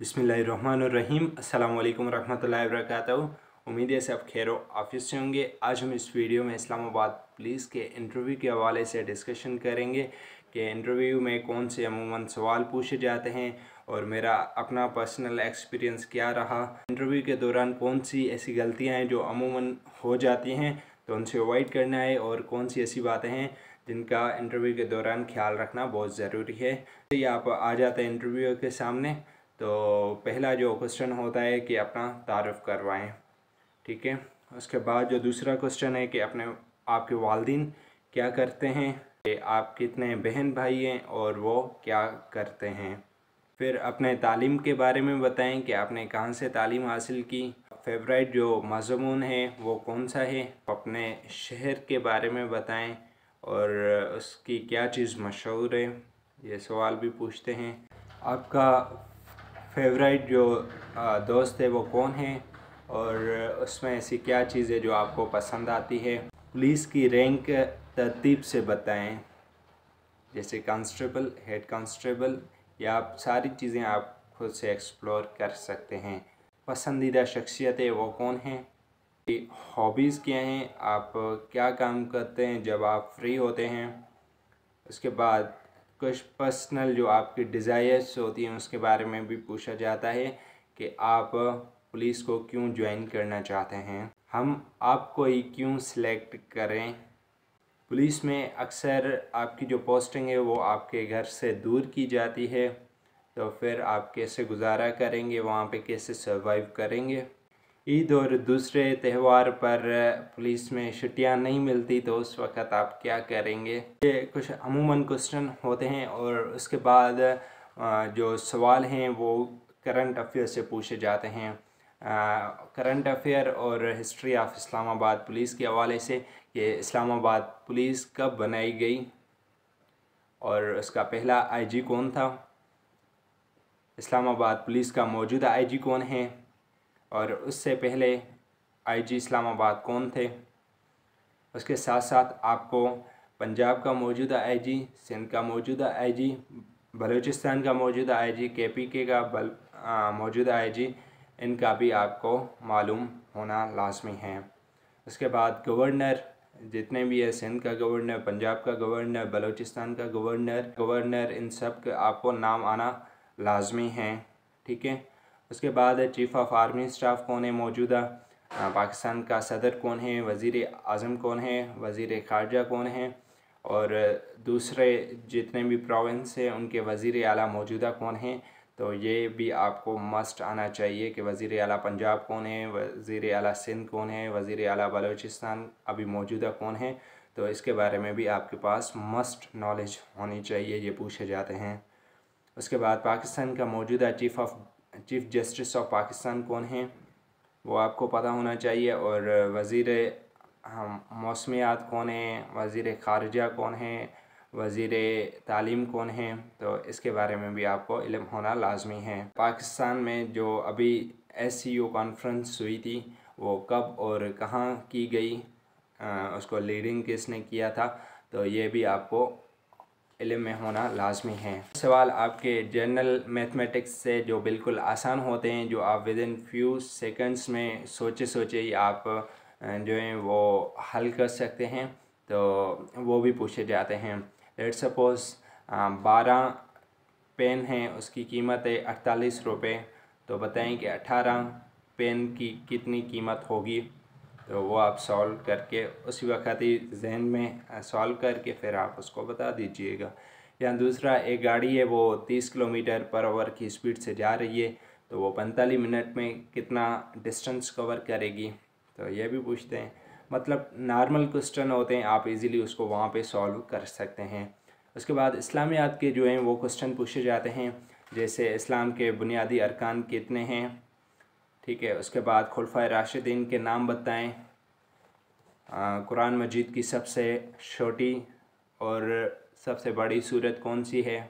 बिसमीम अल्लाम वरहमल वर्क उम्मीद है सब खैर ऑफिस से होंगे आज हम इस वीडियो में इस्लामाबाद पुलिस के इंटरव्यू के हवाले से डिस्कशन करेंगे कि इंटरव्यू में कौन से अमूमन सवाल पूछे जाते हैं और मेरा अपना पर्सनल एक्सपीरियंस क्या रहा इंटरव्यू के दौरान कौन सी ऐसी गलतियाँ हैं जो अमूमन हो जाती हैं तो उनसे अवॉइड करना है और कौन सी ऐसी बातें हैं जिनका इंटरव्यू के दौरान ख्याल रखना बहुत ज़रूरी है तो ये आप आ जाते हैं इंटरव्यू के सामने तो पहला जो क्वेश्चन होता है कि अपना तारफ़ करवाएं ठीक है उसके बाद जो दूसरा क्वेश्चन है कि अपने आपके वालदीन क्या करते हैं कि आप कितने बहन भाई हैं और वो क्या करते हैं फिर अपने तालीम के बारे में बताएं कि आपने कहाँ से तालीम हासिल की फेवरेट जो मजमून है वो कौन सा है अपने शहर के बारे में बताएं और उसकी क्या चीज़ मशहूर है ये सवाल भी पूछते हैं आपका फेवरेट जो दोस्त है वो कौन है और उसमें ऐसी क्या चीज़ें जो आपको पसंद आती है पुलिस की रैंक तरतीब से बताएं जैसे कांस्टेबल हेड कांस्टेबल या आप सारी चीज़ें आप खुद से एक्सप्लोर कर सकते हैं पसंदीदा शख्सियत है वो कौन है हॉबीज़ क्या हैं आप क्या काम करते हैं जब आप फ्री होते हैं उसके बाद कुछ पर्सनल जो आपकी डिज़ायर्स होती हैं उसके बारे में भी पूछा जाता है कि आप पुलिस को क्यों ज्वाइन करना चाहते हैं हम आपको ही क्यों सिलेक्ट करें पुलिस में अक्सर आपकी जो पोस्टिंग है वो आपके घर से दूर की जाती है तो फिर आप कैसे गुजारा करेंगे वहाँ पे कैसे सर्वाइव करेंगे ईद और दूसरे त्यौहार पर पुलिस में छुट्टियां नहीं मिलती तो उस वक़्त आप क्या करेंगे ये कुछ अमूमन क्वेश्चन होते हैं और उसके बाद जो सवाल हैं वो करंट अफेयर से पूछे जाते हैं करंट अफेयर और हिस्ट्री ऑफ इस्लामाबाद पुलिस के हवाले से ये इस्लामाबाद पुलिस कब बनाई गई और उसका पहला आईजी कौन था इस्लामाबाद पुलिस का मौजूदा आईजी कौन है और उससे पहले आईजी इस्लामाबाद कौन थे उसके साथ साथ आपको पंजाब का मौजूदा आईजी सिंध का मौजूदा आईजी बलूचिस्तान का मौजूदा आईजी केपीके का बल मौजूदा आईजी इनका भी आपको मालूम होना लाजमी है उसके बाद गवर्नर जितने भी है सिंध का गवर्नर पंजाब का गवर्नर बलूचिस्तान का गवर्नर गवर्नर इन सब के आपको नाम आना लाजमी है ठीक है उसके बाद चीफ ऑफ आर्मी स्टाफ कौन है मौजूदा पाकिस्तान का सदर कौन है वज़ी अजम कौन है वज़ी खारजा कौन है और दूसरे जितने भी प्रोविंस हैं उनके वज़ी अली मौजूदा कौन हैं तो ये भी आपको मस्ट आना चाहिए कि वज़ी अल पंजाब कौन है वज़ी अल सिंध कौन है वज़ी अला बलोचिस्तान अभी मौजूदा कौन है तो इसके बारे में भी आपके पास मस्ट नॉलेज होनी चाहिए ये पूछे जाते हैं उसके बाद पाकिस्तान का मौजूदा chief of chief justice of Pakistan कौन हैं वो आपको पता होना चाहिए और वजी हम मौसमियात कौन हैं वज़ी ख़ारजा कौन हैं वज़ीर तालीम कौन हैं तो इसके बारे में भी आपको इलम होना लाजमी है पाकिस्तान में जो अभी एस सी यू कॉन्फ्रेंस हुई थी वो कब और कहाँ की गई आ, उसको लीडिंग किसने किया था तो ये भी आपको इलम में होना लाजमी है सवाल आपके जनरल मैथमेटिक्स से जो बिल्कुल आसान होते हैं जो आप विद इन फ्यू सेकेंड्स में सोचे सोचे ही आप जो है वो हल कर सकते हैं तो वो भी पूछे जाते हैं लेट सपोज़ बारह पेन हैं उसकी कीमत है अड़तालीस रुपये तो बताएं कि अठारह पेन की कितनी कीमत होगी तो वो आप सॉल्व करके उसी वक्त ही जहन में सॉल्व करके फिर आप उसको बता दीजिएगा या दूसरा एक गाड़ी है वो तीस किलोमीटर पर आवर की स्पीड से जा रही है तो वो पैंतालीस मिनट में कितना डिस्टेंस कवर करेगी तो ये भी पूछते हैं मतलब नॉर्मल क्वेश्चन होते हैं आप इजीली उसको वहाँ पे सॉल्व कर सकते हैं उसके बाद इस्लामियात के जो हैं वो क्वेश्चन पूछे जाते हैं जैसे इस्लाम के बुनियादी अरकान कितने हैं ठीक है उसके बाद खुलफा राशिदीन के नाम बताएं कुरान मजीद की सबसे छोटी और सबसे बड़ी सूरत कौन सी है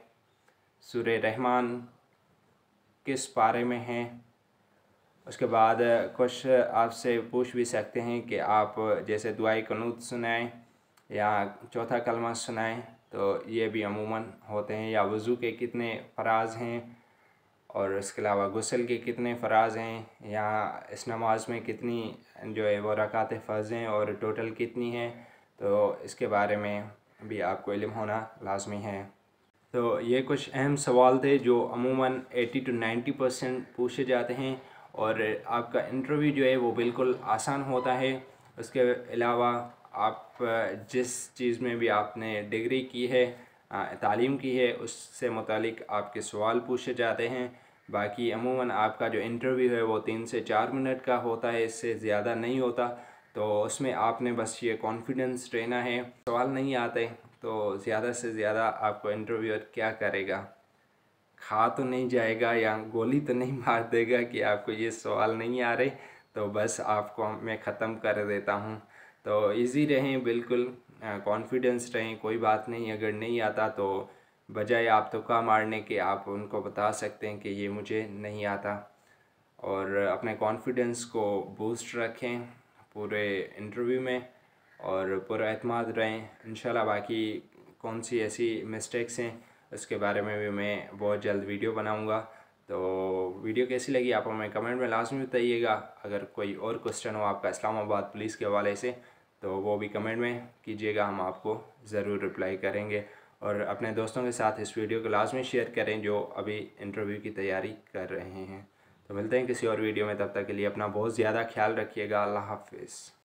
सूर रहमान किस पारे में हैं उसके बाद कुछ आपसे पूछ भी सकते हैं कि आप जैसे दुआई कनूत सुनाएं या चौथा कलमा सुनाएं तो ये भी अमूमन होते हैं या वज़ू के कितने फ़राज हैं और इसके अलावा गसल के कितने फ़राज़ हैं या इस नमाज में कितनी जो है वो रकात फ़र्ज़ हैं और टोटल कितनी हैं तो इसके बारे में भी आपको इल्म होना लाजमी है तो ये कुछ अहम सवाल थे जो अमूमन 80 टू 90 परसेंट पूछे जाते हैं और आपका इंटरव्यू जो है वो बिल्कुल आसान होता है उसके अलावा आप जिस चीज़ में भी आपने डिग्री की है तालीम की है उससे मुतलिक आपके सवाल पूछे जाते हैं बाकी अमूमन आपका जो इंटरव्यू है वो तीन से चार मिनट का होता है इससे ज़्यादा नहीं होता तो उसमें आपने बस ये कॉन्फिडेंस रहना है सवाल नहीं आते तो ज़्यादा से ज़्यादा आपको इंटरव्यूअर क्या करेगा खा तो नहीं जाएगा या गोली तो नहीं मार देगा कि आपको ये सवाल नहीं आ रहे तो बस आपको मैं ख़त्म कर देता हूँ तो इजी रहें बिल्कुल कॉन्फिडेंस रहें कोई बात नहीं अगर नहीं आता तो बजाय आप का मारने के आप उनको बता सकते हैं कि ये मुझे नहीं आता और अपने कॉन्फिडेंस को बूस्ट रखें पूरे इंटरव्यू में और पूरा अतमाद रहें इन बाकी कौन सी ऐसी मिस्टेक्स हैं उसके बारे में भी मैं बहुत जल्द वीडियो बनाऊंगा तो वीडियो कैसी लगी आप हमें कमेंट में लाजमी बताइएगा अगर कोई और क्वेश्चन हो आपका इस्लामाबाद पुलिस के हवाले से तो वो भी कमेंट में कीजिएगा हम आपको ज़रूर रिप्लाई करेंगे और अपने दोस्तों के साथ इस वीडियो को लाजमी शेयर करें जो अभी इंटरव्यू की तैयारी कर रहे हैं तो मिलते हैं किसी और वीडियो में तब तक के लिए अपना बहुत ज़्यादा ख्याल रखिएगा अल्लाह हाफिज़